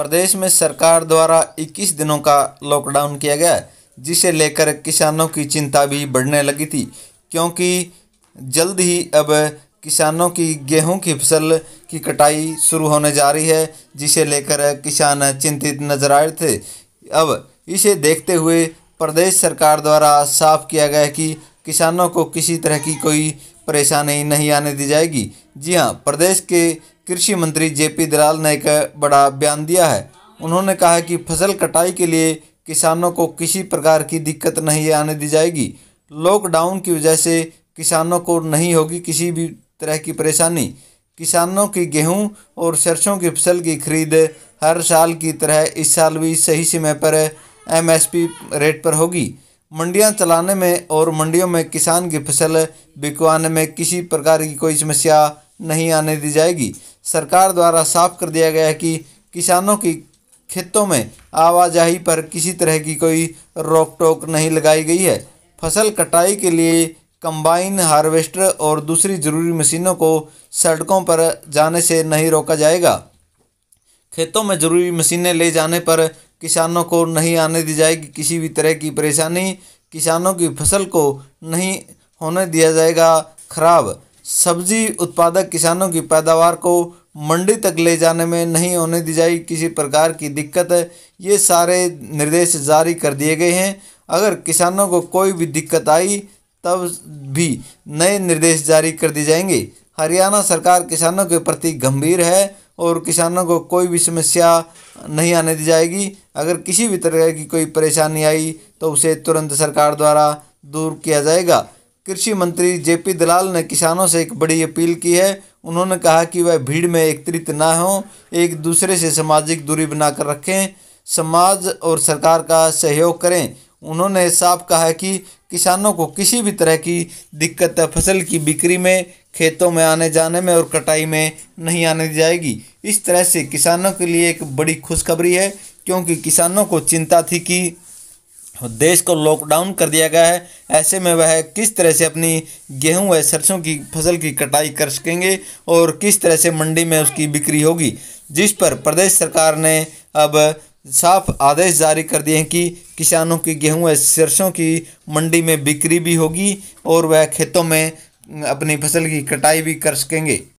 प्रदेश में सरकार द्वारा 21 दिनों का लॉकडाउन किया गया जिसे लेकर किसानों की चिंता भी बढ़ने लगी थी क्योंकि जल्द ही अब किसानों की गेहूं की फसल की कटाई शुरू होने जा रही है जिसे लेकर किसान चिंतित नजर आए थे अब इसे देखते हुए प्रदेश सरकार द्वारा साफ किया गया कि किसानों को किसी तरह की कोई परेशानी नहीं आने दी जाएगी जी हाँ प्रदेश के कृषि मंत्री जेपी दलाल ने एक बड़ा बयान दिया है उन्होंने कहा कि फसल कटाई के लिए किसानों को किसी प्रकार की दिक्कत नहीं आने दी जाएगी लॉकडाउन की वजह से किसानों को नहीं होगी किसी भी तरह की परेशानी किसानों की गेहूं और सरसों की फसल की खरीद हर साल की तरह इस साल भी सही समय पर एमएसपी रेट पर होगी मंडियां चलाने में और मंडियों में किसान की फसल बिकवाने में किसी प्रकार की कोई समस्या नहीं आने दी जाएगी सरकार द्वारा साफ कर दिया गया कि किसानों की खेतों में आवाजाही पर किसी तरह की कोई रोक टोक नहीं लगाई गई है फसल कटाई के लिए कंबाइन हार्वेस्टर और दूसरी जरूरी मशीनों को सड़कों पर जाने से नहीं रोका जाएगा खेतों में ज़रूरी मशीनें ले जाने पर किसानों को नहीं आने दी जाएगी किसी भी तरह की परेशानी किसानों की फसल को नहीं होने दिया जाएगा खराब सब्जी उत्पादक किसानों की पैदावार को मंडी तक ले जाने में नहीं होने दी जाए किसी प्रकार की दिक्कत है ये सारे निर्देश जारी कर दिए गए हैं अगर किसानों को कोई भी दिक्कत आई तब भी नए निर्देश जारी कर दिए जाएंगे हरियाणा सरकार किसानों के प्रति गंभीर है और किसानों को कोई भी समस्या नहीं आने दी जाएगी अगर किसी भी तरह की कोई परेशानी आई तो उसे तुरंत सरकार द्वारा दूर किया जाएगा कृषि मंत्री जेपी दलाल ने किसानों से एक बड़ी अपील की है उन्होंने कहा कि वह भीड़ में एकत्रित ना हों एक दूसरे से सामाजिक दूरी बनाकर रखें समाज और सरकार का सहयोग करें उन्होंने साफ कहा है कि किसानों को किसी भी तरह की दिक्कत फसल की बिक्री में खेतों में आने जाने में और कटाई में नहीं आने दी जाएगी इस तरह से किसानों के लिए एक बड़ी खुशखबरी है क्योंकि किसानों को चिंता थी कि देश को लॉकडाउन कर दिया गया है ऐसे में वह किस तरह से अपनी गेहूं व सरसों की फसल की कटाई कर सकेंगे और किस तरह से मंडी में उसकी बिक्री होगी जिस पर प्रदेश सरकार ने अब साफ आदेश जारी कर दिए हैं कि किसानों की गेहूं व सरसों की मंडी में बिक्री भी होगी और वह खेतों में अपनी फसल की कटाई भी कर सकेंगे